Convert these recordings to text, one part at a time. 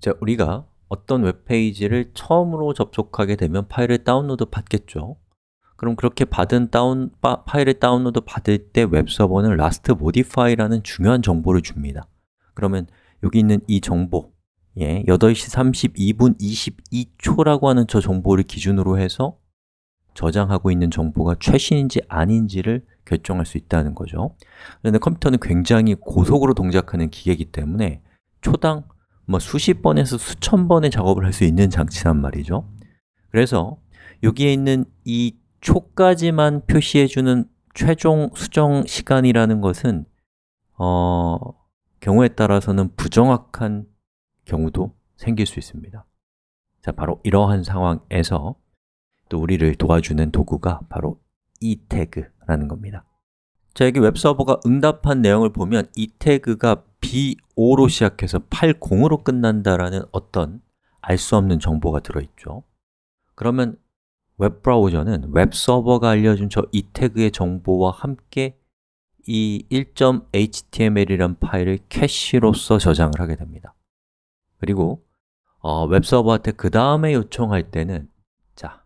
자, 우리가 어떤 웹페이지를 처음으로 접속하게 되면 파일을 다운로드 받겠죠 그럼 그렇게 받은 다운, 파, 파일을 다운로드 받을 때 웹서버는 last modify라는 중요한 정보를 줍니다 그러면 여기 있는 이 정보 예, 8시 32분 22초라고 하는 저 정보를 기준으로 해서 저장하고 있는 정보가 최신인지 아닌지를 결정할 수 있다는 거죠 그런데 컴퓨터는 굉장히 고속으로 동작하는 기계이기 때문에 초당 뭐 수십 번에서 수천 번의 작업을 할 수 있는 장치란 말이죠 그래서 여기에 있는 이 초까지만 표시해주는 최종 수정 시간이라는 것은 어, 경우에 따라서는 부정확한 경우도 생길 수 있습니다 자, 바로 이러한 상황에서 또 우리를 도와주는 도구가 바로 이 태그라는 겁니다 자, 여기 웹서버가 응답한 내용을 보면 이 태그가 B5로 시작해서 80으로 끝난다라는 어떤 알 수 없는 정보가 들어있죠 그러면 웹브라우저는 웹서버가 알려준 저 이 태그의 정보와 함께 이 1.html이란 파일을 캐시로서 저장을 하게 됩니다 그리고 어, 웹서버한테 그 다음에 요청할 때는 자,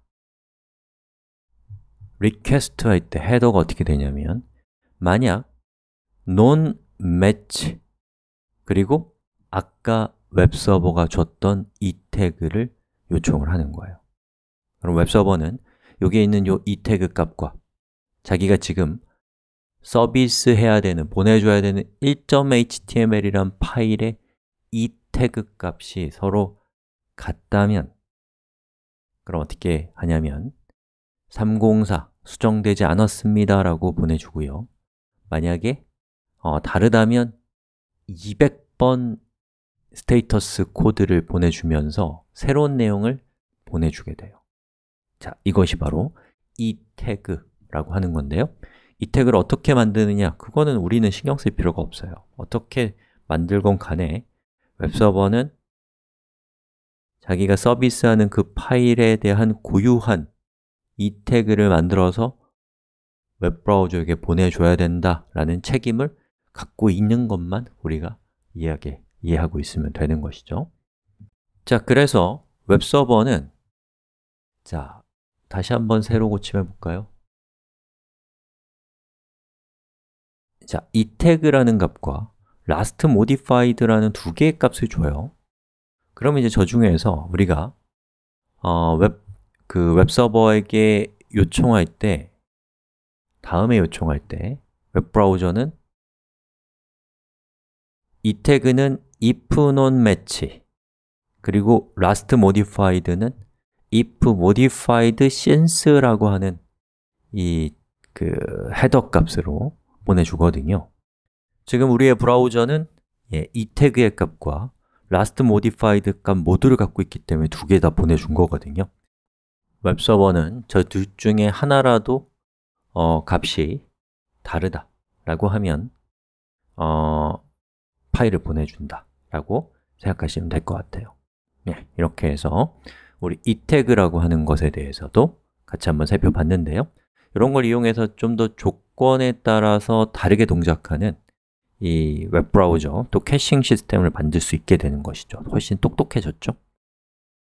r e q u e s t 할 때 헤더가 어떻게 되냐면 만약 non match 그리고 아까 웹서버가 줬던 이 태그를 요청을 하는 거예요 그럼 웹서버는 여기에 있는 이 태그 값과 자기가 지금 서비스해야 되는, 보내줘야 되는 1.html이란 파일의 이 태그 값이 서로 같다면 그럼 어떻게 하냐면 304 수정되지 않았습니다 라고 보내주고요 만약에 어, 다르다면 200번 스테이터스 코드를 보내주면서 새로운 내용을 보내주게 돼요 자, 이것이 바로 이 태그라고 하는 건데요 이 태그를 어떻게 만드느냐 그거는 우리는 신경 쓸 필요가 없어요 어떻게 만들건 간에 웹서버는 자기가 서비스하는 그 파일에 대한 고유한 이 태그를 만들어서 웹브라우저에게 보내줘야 된다라는 책임을 갖고 있는 것만 우리가 이해하게, 이해하고 있으면 되는 것이죠 자, 그래서 웹서버는 자, 다시 한번 새로 고침해 볼까요? 자, 이 태그라는 값과 last modified라는 두 개의 값을 줘요 그럼 이제 저 중에서 우리가 어, 웹, 그 웹서버에게 요청할 때 다음에 요청할 때 웹브라우저는 이 태그는 if non match 그리고 last modified는 if modified since라고 하는 이 그 헤더 값으로 보내주거든요 지금 우리의 브라우저는 예, 이 태그의 값과 last modified 값 모두를 갖고 있기 때문에 두 개 다 보내준 거거든요 웹서버는 저 둘 중에 하나라도 어, 값이 다르다 라고 하면 어, 파일을 보내준다라고 생각하시면 될 것 같아요 네, 이렇게 해서 우리 이 태그라고 하는 것에 대해서도 같이 한번 살펴봤는데요 이런 걸 이용해서 좀 더 조건에 따라서 다르게 동작하는 이 웹브라우저, 또 캐싱 시스템을 만들 수 있게 되는 것이죠 훨씬 똑똑해졌죠